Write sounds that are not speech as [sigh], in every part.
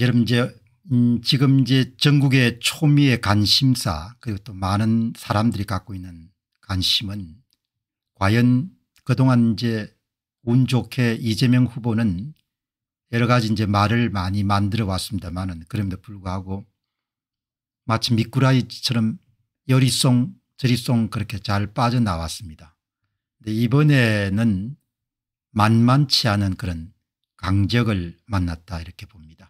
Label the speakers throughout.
Speaker 1: 여러분 이제 음 지금 이제 전국의 초미의 관심사 그리고 또 많은 사람들이 갖고 있는 관심은 과연 그동안 이제 운 좋게 이재명 후보는 여러 가지 이제 말을 많이 만들어 왔습니다만은 그럼에도 불구하고 마치 미꾸라지처럼 여리송 저리송 그렇게 잘 빠져나왔습니다. 근데 이번에는 만만치 않은 그런 강적을 만났다 이렇게 봅니다.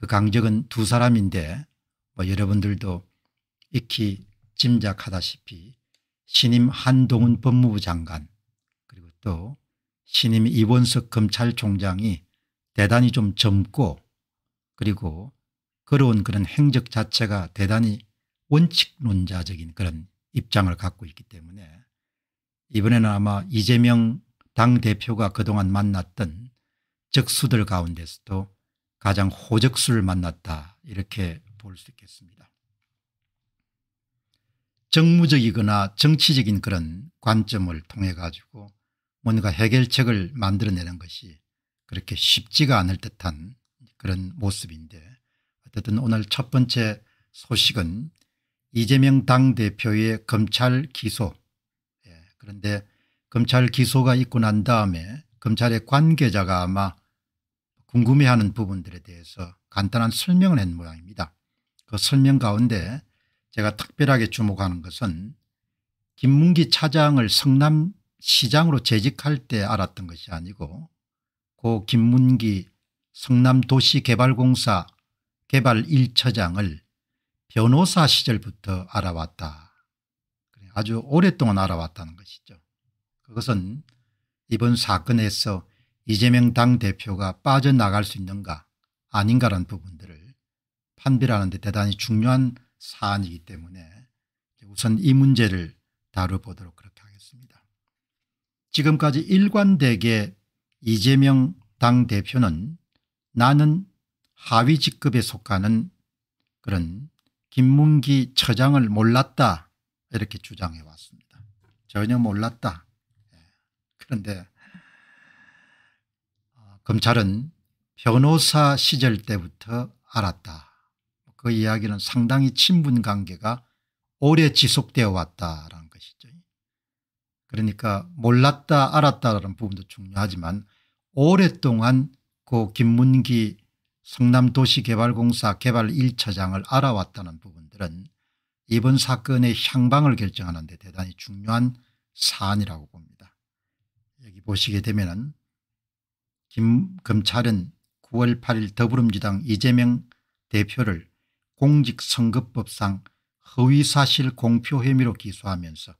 Speaker 1: 그 강적은 두 사람인데 뭐 여러분들도 익히 짐작하다시피 신임 한동훈 법무부 장관 그리고 또 신임 이원석 검찰총장이 대단히 좀 젊고 그리고 그런 그런 행적 자체가 대단히 원칙론자적인 그런 입장을 갖고 있기 때문에 이번에는 아마 이재명 당대표가 그동안 만났던 적수들 가운데서도 가장 호적수를 만났다 이렇게 볼 수 있겠습니다. 정무적이거나 정치적인 그런 관점을 통해 가지고 뭔가 해결책을 만들어내는 것이 그렇게 쉽지가 않을 듯한 그런 모습인데 어쨌든 오늘 첫 번째 소식은 이재명 당대표의 검찰 기소 예, 그런데 검찰 기소가 있고 난 다음에 검찰의 관계자가 아마 궁금해하는 부분들에 대해서 간단한 설명을 한 모양입니다. 그 설명 가운데 제가 특별하게 주목하는 것은 김문기 차장을 성남시장으로 재직할 때 알았던 것이 아니고 고 김문기 성남도시개발공사 개발 1처장을 변호사 시절부터 알아왔다. 아주 오랫동안 알아왔다는 것이죠. 그것은 이번 사건에서 이재명 당대표가 빠져나갈 수 있는가 아닌가라는 부분들을 판별하는 데 대단히 중요한 사안이기 때문에 우선 이 문제를 다뤄보도록 그렇게 하겠습니다. 지금까지 일관되게 이재명 당대표는 나는 하위 직급에 속하는 그런 김문기 처장을 몰랐다 이렇게 주장해 왔습니다. 전혀 몰랐다. 예. 그런데 검찰은 변호사 시절 때부터 알았다. 그 이야기는 상당히 친분관계가 오래 지속되어 왔다라는 것이죠. 그러니까 몰랐다 알았다라는 부분도 중요하지만 오랫동안 그 김문기 성남도시개발공사 개발 1차장을 알아왔다는 부분들은 이번 사건의 향방을 결정하는 데 대단히 중요한 사안이라고 봅니다. 여기 보시게 되면 은김 검찰은 9월 8일 더불어민주당 이재명 대표를 공직선거법상 허위사실 공표 혐의로 기소하면서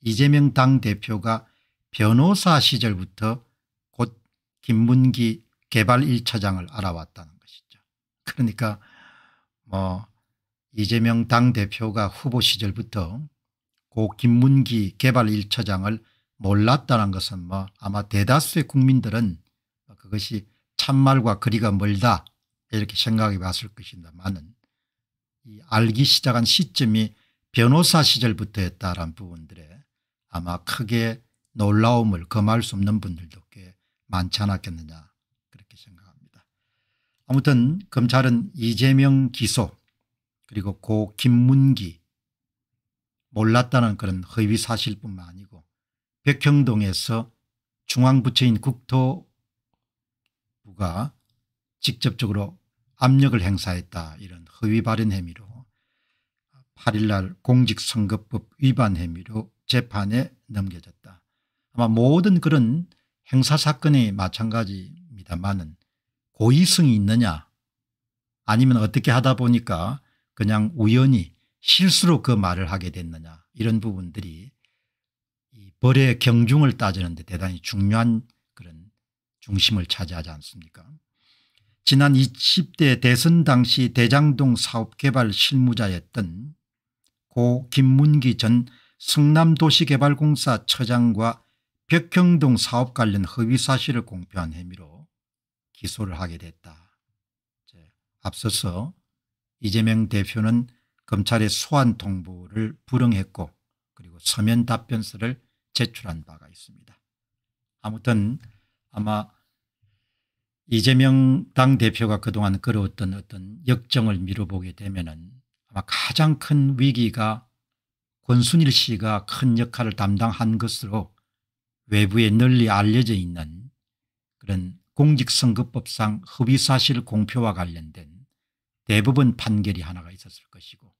Speaker 1: 이재명 당대표가 변호사 시절부터 곧 김문기 개발 1차장을 알아왔다는 것이죠. 그러니까 뭐 이재명 당대표가 후보 시절부터 고 김문기 개발 1차장을 몰랐다는 것은 뭐 아마 대다수의 국민들은 그것이 참말과 거리가 멀다 이렇게 생각해 봤을 것입니다만은 알기 시작한 시점이 변호사 시절부터였다라는 부분들에 아마 크게 놀라움을 금할 수 없는 분들도 꽤 많지 않았겠느냐 그렇게 생각합니다. 아무튼 검찰은 이재명 기소 그리고 고 김문기 몰랐다는 그런 허위사실뿐만 아니고 백형동에서 중앙부처인 국토 부가 직접적으로 압력을 행사했다 이런 허위 발언 혐의로 8일날 공직선거법 위반 혐의로 재판에 넘겨졌다. 아마 모든 그런 행사사건이 마찬가지입니다만은 고의성이 있느냐 아니면 어떻게 하다 보니까 그냥 우연히 실수로 그 말을 하게 됐느냐 이런 부분들이 이 벌의 경중을 따지는 데 대단히 중요한 중심을 차지하지 않습니까 지난 20대 대선 당시 대장동 사업개발 실무자였던 고 김문기 전 성남도시개발공사 처장과 벽경동 사업 관련 허위 사실을 공표한 혐의로 기소를 하게 됐다. 앞서서 이재명 대표는 검찰의 소환 통보를 불응했고 그리고 서면 답변서를 제출한 바가 있습니다. 아무튼 아마 이재명 당대표가 그동안 걸어왔던 어떤 역정을 미뤄보게 되면은 아마 가장 큰 위기가 권순일 씨가 큰 역할을 담당한 것으로 외부에 널리 알려져 있는 그런 공직선거법상 허위사실 공표와 관련된 대부분 판결이 하나가 있었을 것이고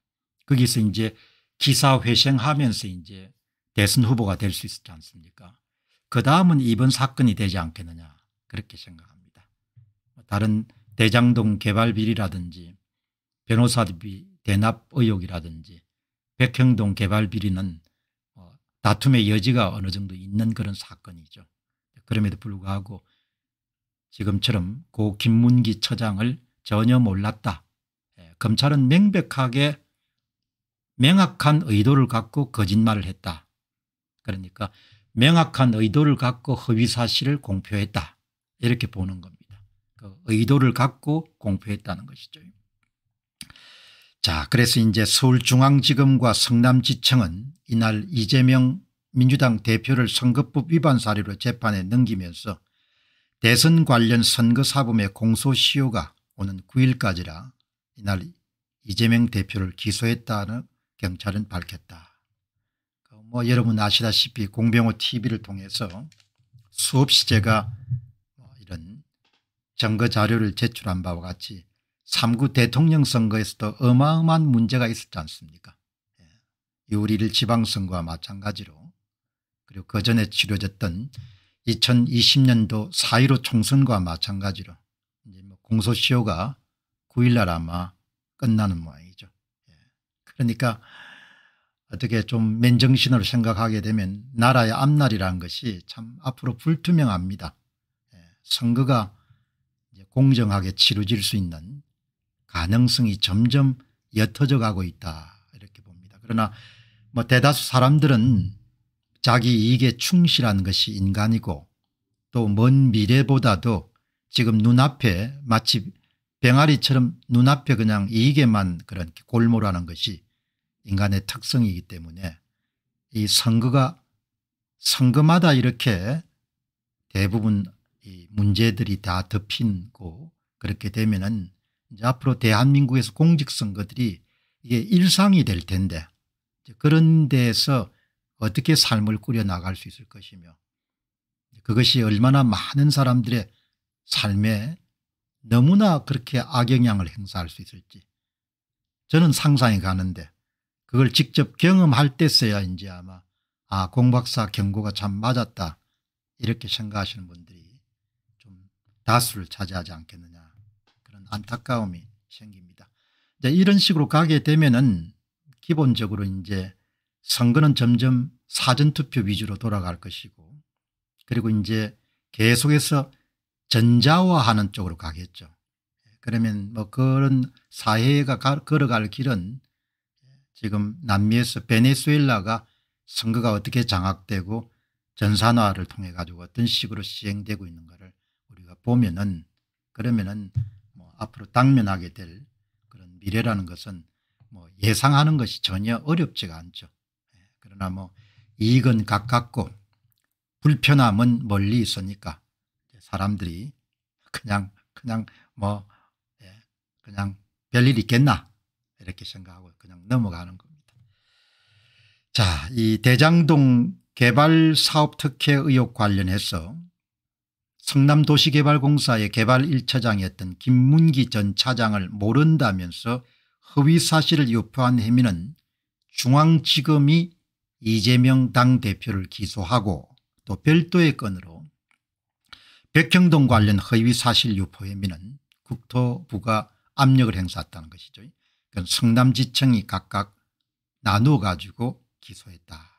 Speaker 1: 거기서 이제 기사회생하면서 이제 대선 후보가 될 수 있었지 않습니까 그 다음은 이번 사건이 되지 않겠느냐 그렇게 생각합니다. 다른 대장동 개발 비리라든지 변호사 대납 의혹이라든지 백형동 개발 비리는 뭐 다툼의 여지가 어느 정도 있는 그런 사건이죠. 그럼에도 불구하고 지금처럼 고 김문기 처장을 전혀 몰랐다. 예, 검찰은 명백하게 명확한 의도를 갖고 거짓말을 했다. 그러니까 명확한 의도를 갖고 허위사실을 공표했다 이렇게 보는 겁니다. 그 의도를 갖고 공표했다는 것이죠. 자 그래서 이제 서울중앙지검과 성남지청은 이날 이재명 민주당 대표를 선거법 위반 사례로 재판에 넘기면서 대선 관련 선거사범의 공소시효가 오는 9일까지라 이날 이재명 대표를 기소했다는 경찰은 밝혔다. 뭐 여러분 아시다시피 공병호 TV를 통해서 수없이 제가 뭐 이런 증거 자료를 제출한 바와 같이 3구 대통령 선거에서도 어마어마한 문제가 있었지 않습니까 예. 유리를 지방선거와 마찬가지로 그리고 그 전에 치러졌던 2020년도 4.15 총선과 마찬가지로 이제 뭐 공소시효가 9일날 아마 끝나는 모양이죠. 예. 그러니까 어떻게 좀 맨정신으로 생각하게 되면 나라의 앞날이라는 것이 참 앞으로 불투명합니다. 예, 선거가 공정하게 치루질 수 있는 가능성이 점점 옅어져 가고 있다 이렇게 봅니다. 그러나 뭐 대다수 사람들은 자기 이익에 충실한 것이 인간이고 또 먼 미래보다도 지금 눈앞에 마치 병아리처럼 눈앞에 그냥 이익에만 그런 골몰하는 것이 인간의 특성이기 때문에 이 선거가 선거마다 이렇게 대부분 이 문제들이 다덮인고 그렇게 되면은 이제 앞으로 대한민국에서 공직선거들이 이게 일상이 될 텐데 그런 데에서 어떻게 삶을 꾸려나갈 수 있을 것이며 그것이 얼마나 많은 사람들의 삶에 너무나 그렇게 악영향을 행사할 수 있을지 저는 상상이 가는데 그걸 직접 경험할 때서야 이제 아마 아 공박사 경고가 참 맞았다 이렇게 생각하시는 분들이 좀 다수를 차지하지 않겠느냐 그런 안타까움이 생깁니다. 이제 이런 식으로 가게 되면은 기본적으로 이제 선거는 점점 사전투표 위주로 돌아갈 것이고 그리고 이제 계속해서 전자화하는 쪽으로 가겠죠. 그러면 뭐 그런 사회가 가, 걸어갈 길은 지금 남미에서 베네수엘라가 선거가 어떻게 장악되고 전산화를 통해 가지고 어떤 식으로 시행되고 있는 가를 우리가 보면은 그러면은 뭐 앞으로 당면하게 될 그런 미래라는 것은 뭐 예상하는 것이 전혀 어렵지가 않죠. 예, 그러나 뭐 이익은 가깝고 불편함은 멀리 있으니까 사람들이 그냥 그냥 뭐 예, 그냥 별일 있겠나 이렇게 생각하고 그냥 넘어가는 겁니다. 자, 이 대장동 개발 사업 특혜 의혹 관련해서 성남도시개발공사의 개발 1차장이었던 김문기 전 차장을 모른다면서 허위 사실을 유포한 혐의는 중앙지검이 이재명 당대표를 기소하고 또 별도의 건으로 백형동 관련 허위 사실 유포 혐의는 국토부가 압력을 행사했다는 것이죠. 성남지청이 각각 나누어 가지고 기소했다.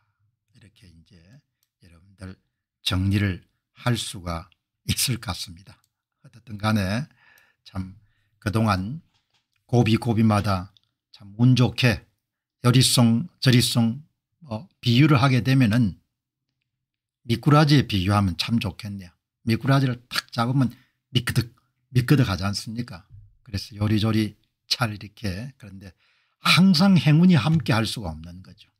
Speaker 1: 이렇게 이제 여러분들 정리를 할 수가 있을 것 같습니다. 어쨌든 간에 참 그동안 고비고비마다 참 운 좋게 여리송 저리송 뭐 비유를 하게 되면은 미꾸라지에 비유하면 참 좋겠네요. 미꾸라지를 탁 잡으면 미끄덕 미끄덕 하지 않습니까 그래서 요리조리 잘 이렇게 그런데 항상 행운이 함께 할 수가 없는 거죠.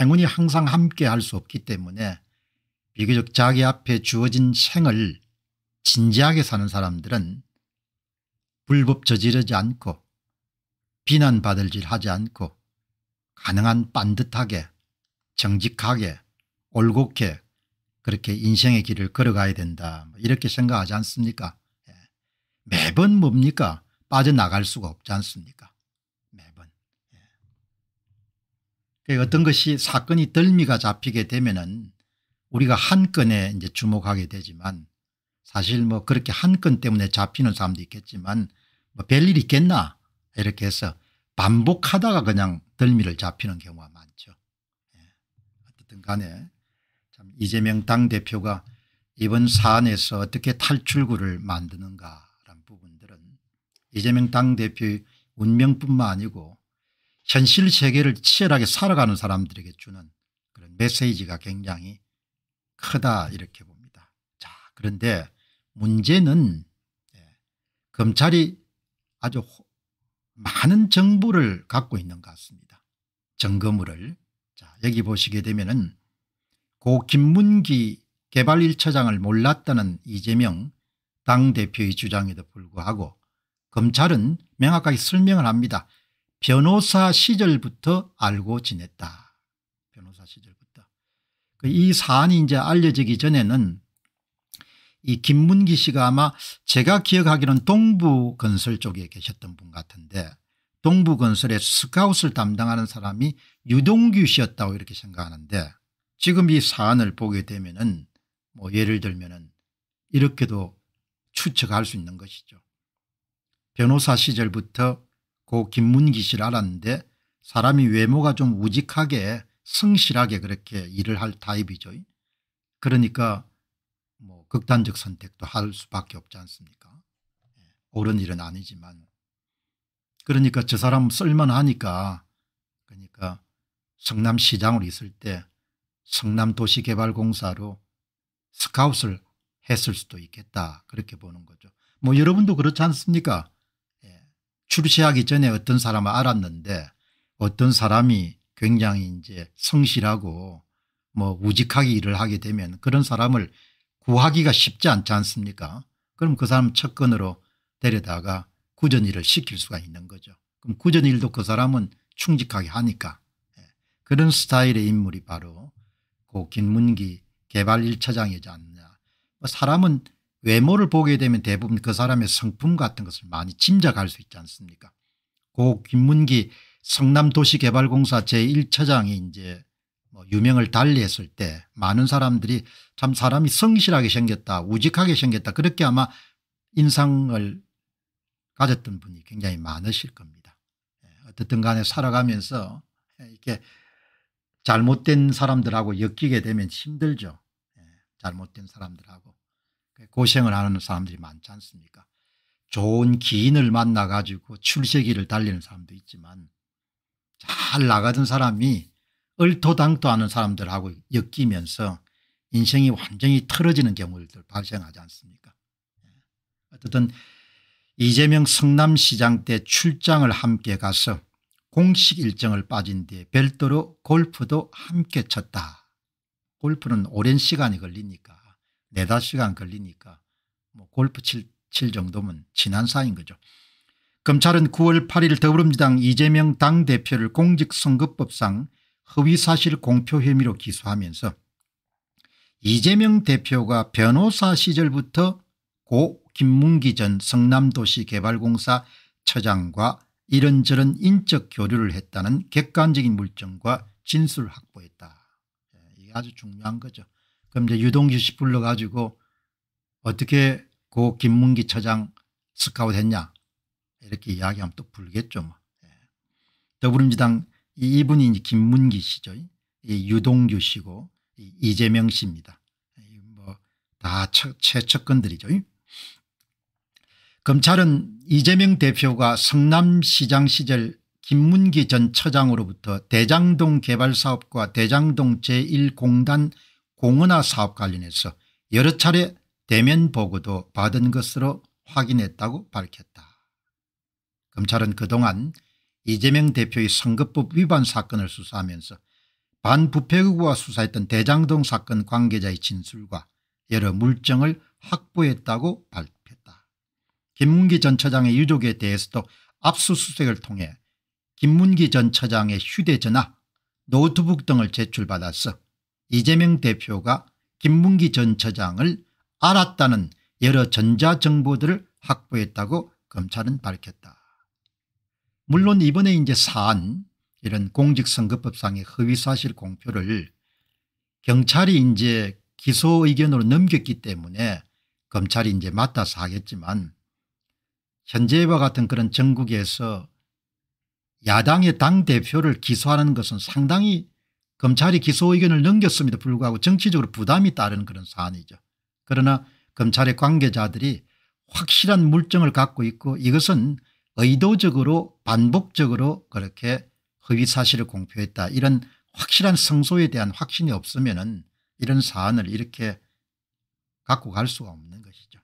Speaker 1: 행운이 항상 함께 할 수 없기 때문에 비교적 자기 앞에 주어진 생을 진지하게 사는 사람들은 불법 저지르지 않고 비난받을 질 하지 않고 가능한 반듯하게 정직하게 올곧게 그렇게 인생의 길을 걸어가야 된다 뭐 이렇게 생각하지 않습니까 예. 매번 뭡니까 빠져나갈 수가 없지 않습니까 매번. 예. 그러니까 어떤 것이 사건이 덜미가 잡히게 되면은 우리가 한 건에 이제 주목하게 되지만 사실 뭐 그렇게 한 건 때문에 잡히는 사람도 있겠지만 뭐 별일 있겠나 이렇게 해서 반복하다가 그냥 덜미를 잡히는 경우가 많죠. 예. 어쨌든 간에 참 이재명 당대표가 이번 사안에서 어떻게 탈출구를 만드는가라는 부분들은 이재명 당대표의 운명뿐만 아니고 현실 세계를 치열하게 살아가는 사람들에게 주는 그런 메시지가 굉장히 크다 이렇게 봅니다. 자 그런데 문제는 예, 검찰이 아주 많은 정보를 갖고 있는 것 같습니다. 점검을 자 여기 보시게 되면은 고 김문기 개발 1처장을 몰랐다는 이재명 당대표의 주장에도 불구하고 검찰은 명확하게 설명을 합니다. 변호사 시절부터 알고 지냈다. 변호사 시절부터. 그 이 사안이 이제 알려지기 전에는 이 김문기 씨가 아마 제가 기억하기로는 동부건설 쪽에 계셨던 분 같은데 동부건설의 스카웃을 담당하는 사람이 유동규 씨였다고 이렇게 생각하는데 지금 이 사안을 보게 되면은 뭐 예를 들면은 이렇게도 추측할 수 있는 것이죠. 변호사 시절부터 고 김문기 씨를 알았는데 사람이 외모가 좀 우직하게 성실하게 그렇게 일을 할 타입이죠. 그러니까 뭐 극단적 선택도 할 수밖에 없지 않습니까 예, 옳은 일은 아니지만 그러니까 저 사람 쓸만하니까 그러니까 성남시장으로 있을 때 성남도시개발공사로 스카웃을 했을 수도 있겠다 그렇게 보는 거죠. 뭐 여러분도 그렇지 않습니까 출세하기 전에 어떤 사람을 알았는데 어떤 사람이 굉장히 이제 성실하고 뭐 우직하게 일을 하게 되면 그런 사람을 구하기가 쉽지 않지 않습니까 그럼 그 사람 첫건으로 데려다가 구전일을 시킬 수가 있는 거죠. 그럼 구전일도 그 사람은 충직하게 하니까 예. 그런 스타일의 인물이 바로 고 김문기 개발 1차장이지 않느냐. 뭐 사람은 외모를 보게 되면 대부분 그 사람의 성품 같은 것을 많이 짐작할 수 있지 않습니까 고 김문기 성남도시개발공사 제1처장이 이제 뭐 유명을 달리했을 때 많은 사람들이 참 사람이 성실하게 생겼다 우직하게 생겼다 그렇게 아마 인상을 가졌던 분이 굉장히 많으실 겁니다. 예, 어쨌든 간에 살아가면서 이렇게 잘못된 사람들하고 엮이게 되면 힘들죠. 예, 잘못된 사람들하고 고생을 하는 사람들이 많지 않습니까 좋은 기인을 만나 가지고 출세기를 달리는 사람도 있지만 잘 나가던 사람이 얼토당토하는 사람들하고 엮이면서 인생이 완전히 틀어지는 경우들 발생하지 않습니까 예. 어쨌든 이재명 성남시장 때 출장을 함께 가서 공식 일정을 빠진 뒤에 별도로 골프도 함께 쳤다. 골프는 오랜 시간이 걸리니까 네다섯 시간 걸리니까 뭐 골프 칠, 칠 정도면 지난 사인 거죠. 검찰은 9월 8일 더불어민주당 이재명 당대표를 공직선거법상 허위사실 공표 혐의로 기소하면서 이재명 대표가 변호사 시절부터 고 김문기 전 성남도시개발공사 처장과 이런저런 인적 교류를 했다는 객관적인 물증과 진술을 확보했다. 예, 이게 아주 중요한 거죠. 그럼 이제 유동규 씨 불러가지고 어떻게 고 김문기 처장 스카웃 했냐 이렇게 이야기하면 또 불겠죠. 뭐. 예. 더불어민주당 이분이 김문기 씨죠. 이 유동규 씨고 이재명 씨입니다. 뭐 다 최측근들이죠. 검찰은 이재명 대표가 성남시장 시절 김문기 전 처장으로부터 대장동 개발사업과 대장동 제1공단 공은화 사업 관련해서 여러 차례 대면 보고도 받은 것으로 확인했다고 밝혔다. 검찰은 그동안 이재명 대표의 선거법 위반 사건을 수사하면서 반부패 의구와 수사했던 대장동 사건 관계자의 진술과 여러 물증을 확보했다고 발표했다. 김문기 전 처장의 유족에 대해서도 압수수색을 통해 김문기 전 처장의 휴대전화 노트북 등을 제출받았어 이재명 대표가 김문기 전 처장을 알았다는 여러 전자정보들을 확보했다고 검찰은 밝혔다. 물론 이번에 이제 사안 이런 공직선거법상의 허위사실 공표를 경찰이 이제 기소 의견으로 넘겼기 때문에 검찰이 이제 맡아서 하겠지만 현재와 같은 그런 전국에서 야당의 당대표를 기소하는 것은 상당히 검찰이 기소 의견을 넘겼음에도 불구하고 정치적으로 부담이 따르는 그런 사안이죠. 그러나 검찰의 관계자들이 확실한 물증을 갖고 있고 이것은 의도적으로 반복적으로 그렇게 허위 사실을 공표했다 이런 확실한 성소에 대한 확신이 없으면 은 이런 사안을 이렇게 갖고 갈 수가 없는 것이죠.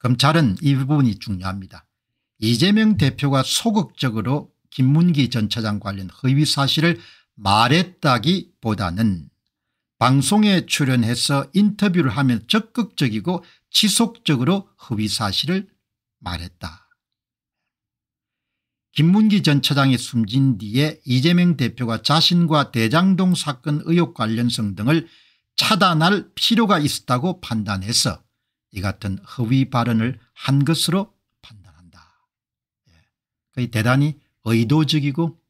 Speaker 1: 검찰은 이 부분이 중요합니다. 이재명 대표가 소극적으로 김문기 전 차장 관련 허위 사실을 말했다기보다는 방송에 출연해서 인터뷰를 하면 적극적이고 지속적으로 허위사실을 말했다. 김문기 전 처장이 숨진 뒤에 이재명 대표가 자신과 대장동 사건 의혹 관련성 등을 차단할 필요가 있었다고 판단해서 이 같은 허위 발언을 한 것으로 판단한다. 예. 거의 대단히 의도적이고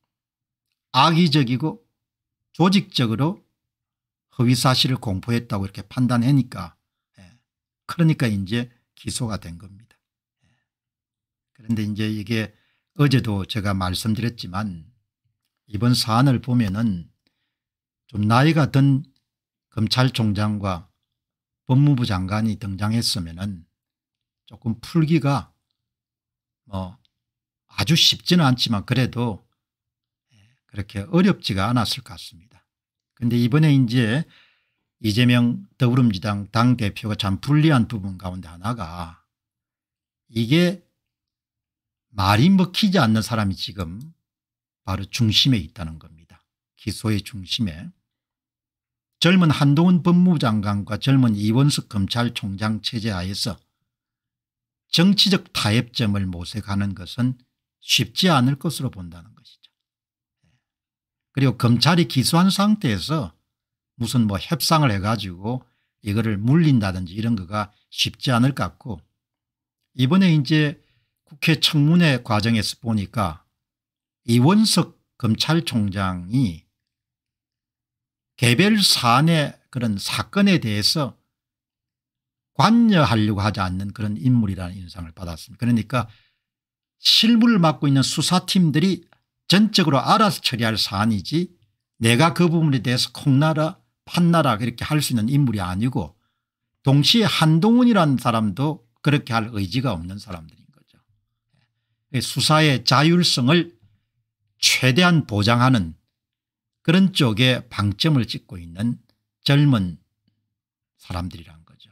Speaker 1: 악의적이고 조직적으로 허위사실을 공포했다고 이렇게 판단하니까 예, 그러니까 이제 기소가 된 겁니다. 예. 그런데 이제 이게 어제도 제가 말씀드렸지만 이번 사안을 보면은 좀 나이가 든 검찰총장과 법무부 장관이 등장했으면은 조금 풀기가 뭐 아주 쉽지는 않지만 그래도 그렇게 어렵지가 않았을 것 같습니다. 그런데 이번에 이제 이재명 더불어민주당 당대표가 참 불리한 부분 가운데 하나가 이게 말이 먹히지 않는 사람이 지금 바로 중심에 있다는 겁니다. 기소의 중심에. 젊은 한동훈 법무 장관과 젊은 이원숙 검찰총장 체제 하에서 정치적 타협점을 모색하는 것은 쉽지 않을 것으로 본다는 것이죠. 그리고 검찰이 기소한 상태에서 무슨 뭐 협상을 해가지고 이거를 물린다든지 이런 거가 쉽지 않을 것 같고 이번에 이제 국회 청문회 과정에서 보니까 이원석 검찰총장이 개별 사안의 그런 사건에 대해서 관여하려고 하지 않는 그런 인물이라는 인상을 받았습니다. 그러니까 실무를 맡고 있는 수사팀들이 전적으로 알아서 처리할 사안이지 내가 그 부분에 대해서 콩나라 판나라 그렇게 할 수 있는 인물이 아니고 동시에 한동훈이라는 사람도 그렇게 할 의지가 없는 사람들인 거죠. 예. 수사의 자율성을 최대한 보장하는 그런 쪽에 방점을 찍고 있는 젊은 사람들이란 거죠.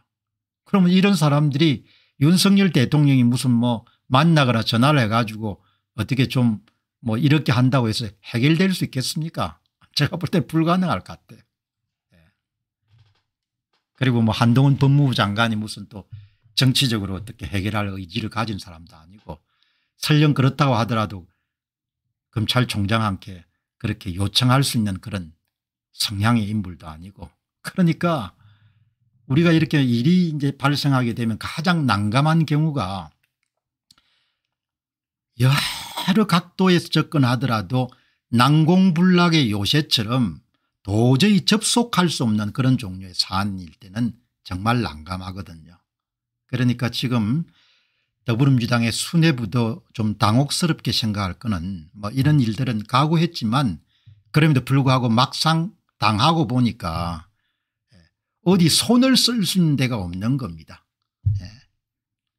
Speaker 1: 그러면 이런 사람들이 윤석열 대통령이 무슨 뭐 만나거나 전화를 해가지고 어떻게 좀뭐 이렇게 한다고 해서 해결될 수 있겠습니까 제가 볼 때 불가능할 것 같아요. 예. 그리고 뭐 한동훈 법무부 장관이 무슨 또 정치적으로 어떻게 해결할 의지를 가진 사람도 아니고 설령 그렇다고 하더라도 검찰총장한테 그렇게 요청할 수 있는 그런 성향의 인물도 아니고 그러니까 우리가 이렇게 일이 이제 발생하게 되면 가장 난감한 경우가 여 여러 각도에서 접근하더라도 난공불락의 요새처럼 도저히 접속할 수 없는 그런 종류의 사안일 때는 정말 난감하거든요. 그러니까 지금 더불어민주당의 수뇌부도 좀 당혹스럽게 생각할 거는 뭐 이런 일들은 각오했지만 그럼에도 불구하고 막상 당하고 보니까 예, 어디 손을 쓸 수 있는 데가 없는 겁니다. 예.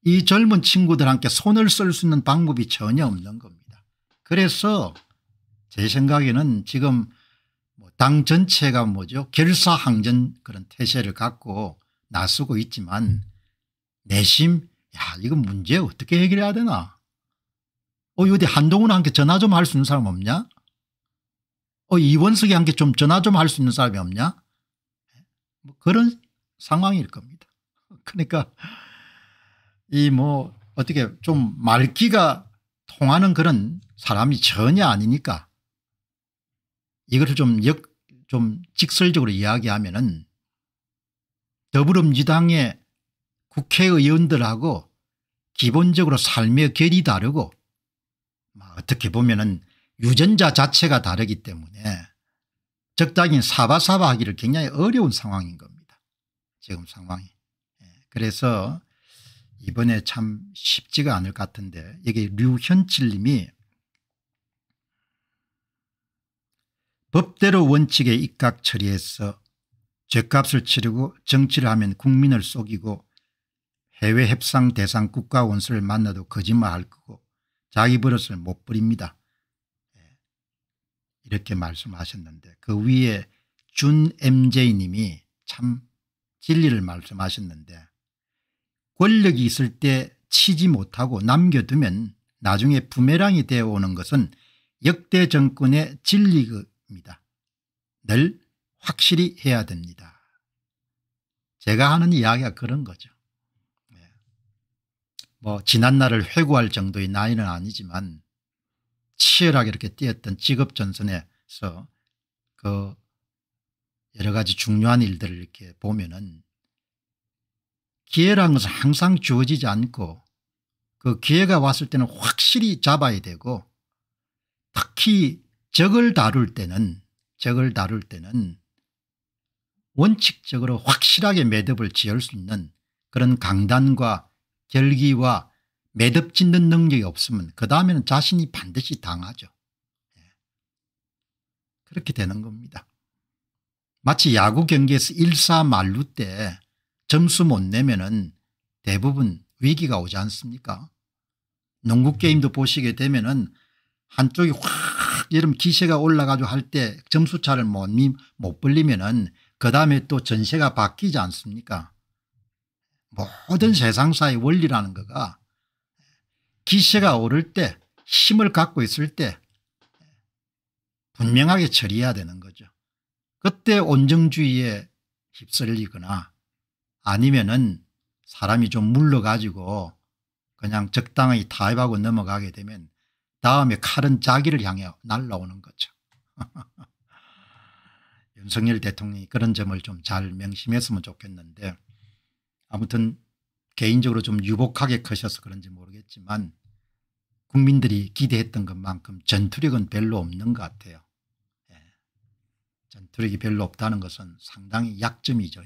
Speaker 1: 이 젊은 친구들한테 손을 쓸 수 있는 방법이 전혀 없는 겁니다. 그래서 제 생각에는 지금 뭐 당 전체가 뭐죠 결사항전 그런 태세를 갖고 나서고 있지만 내심 야 이건 문제 어떻게 해결해야 되나 어 어디 한동훈한테 전화 좀 할 수 있는 사람 없냐 어 이원석이한테 좀 전화 좀 할 수 있는 사람이 없냐 뭐 그런 상황일 겁니다. [laughs] 그러니까 이뭐 어떻게 좀말귀가 통하는 그런 사람이 전혀 아니니까 이것을 좀, 역, 좀 직설적으로 이야기하면은 더불어민주당의 국회의원들하고 기본적으로 삶의 결이 다르고 어떻게 보면은 유전자 자체가 다르기 때문에 적당히 사바사바 하기를 굉장히 어려운 상황인 겁니다. 지금 상황이. 예, 그래서 이번에 참 쉽지가 않을 것 같은데 이게 류현칠님이 법대로 원칙에 입각 처리해서 죄값을 치르고 정치를 하면 국민을 속이고 해외 협상 대상 국가 원수를 만나도 거짓말할 거고 자기 버릇을 못 버립니다. 예. 이렇게 말씀하셨는데 그 위에 준 mj님이 참 진리를 말씀하셨는데 권력이 있을 때 치지 못하고 남겨두면 나중에 부메랑이 되어오는 것은 역대 정권의 진리입니다. 늘 확실히 해야 됩니다. 제가 하는 이야기가 그런 거죠. 예. 뭐 지난 날을 회고할 정도의 나이는 아니지만 치열하게 이렇게 뛰었던 직업전선에서 그 여러 가지 중요한 일들을 이렇게 보면은 기회라는 것은 항상 주어지지 않고 그 기회가 왔을 때는 확실히 잡아야 되고 특히 적을 다룰 때는 적을 다룰 때는 원칙적으로 확실하게 매듭을 지을 수 있는 그런 강단과 결기와 매듭 짓는 능력이 없으면 그 다음에는 자신이 반드시 당하죠. 예. 그렇게 되는 겁니다. 마치 야구 경기에서 1사만루때 점수 못 내면은 대부분 위기가 오지 않습니까? 농구 게임도 보시게 되면은 한쪽이 확 여름 기세가 올라가지고 할 때 점수차를 못, 못 벌리면은 그 다음에 또 전세가 바뀌지 않습니까? 모든 세상사의 원리라는 거가 기세가 오를 때 힘을 갖고 있을 때 분명하게 처리해야 되는 거죠. 그때 온정주의에 휩쓸리거나 아니면은 사람이 좀 물러가지고 그냥 적당히 타협하고 넘어가게 되면 다음에 칼은 자기를 향해 날라오는 거죠. [laughs] 윤석열 대통령이 그런 점을 좀 잘 명심했으면 좋겠는데 아무튼 개인적으로 좀 유복하게 커셔서 그런지 모르겠지만 국민들이 기대했던 것만큼 전투력은 별로 없는 것 같아요. 예. 전투력이 별로 없다는 것은 상당히 약점이죠.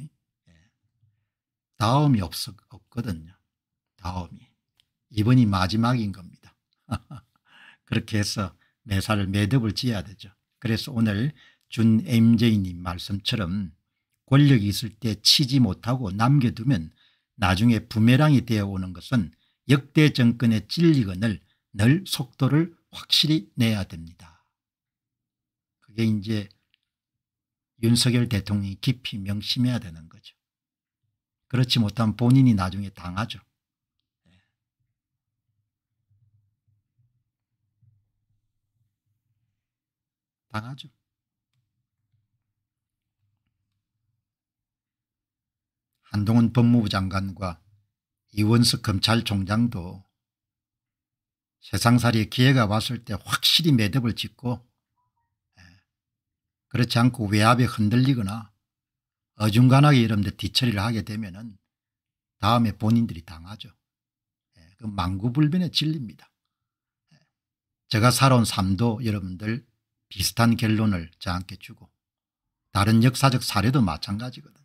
Speaker 1: 다음이 없, 없거든요. 다음이. 이번이 마지막인 겁니다. [laughs] 그렇게 해서 매사를 매듭을 지어야 되죠. 그래서 오늘 준 MJ님 말씀처럼 권력이 있을 때 치지 못하고 남겨두면 나중에 부메랑이 되어오는 것은 역대 정권의 찔리건을 늘 속도를 확실히 내야 됩니다. 그게 이제 윤석열 대통령이 깊이 명심해야 되는 거죠. 그렇지 못하면 본인이 나중에 당하죠. 예. 당하죠. 한동훈 법무부 장관과 이원석 검찰총장도 세상살이의 기회가 왔을 때 확실히 매듭을 짓고 예, 그렇지 않고 외압에 흔들리거나 어중간하게 이런데 뒤처리를 하게 되면 은 다음에 본인들이 당하죠. 예, 그 망구불변의 진리입니다. 예, 제가 살아온 삶도 여러분들 비슷한 결론을 저한테 주고 다른 역사적 사례도 마찬가지거든요.